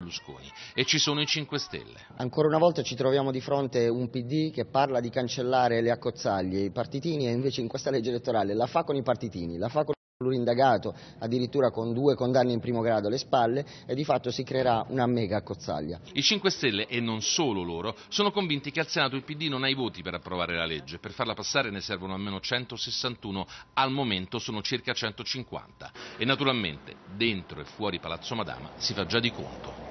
Berlusconi e ci sono i 5 Stelle. Ancora una volta ci troviamo di fronte un PD che parla di cancellare le accozzaglie, i partitini e invece in questa legge elettorale la fa con i partitini, la fa con l'indagato, addirittura con due condanni in primo grado alle spalle e di fatto si creerà una mega accozzaglia. I 5 Stelle, e non solo loro, sono convinti che al Senato il PD non ha i voti per approvare la legge, per farla passare ne servono almeno 161, al momento sono circa 150 e naturalmente dentro e fuori Palazzo Madama si fa già di conto.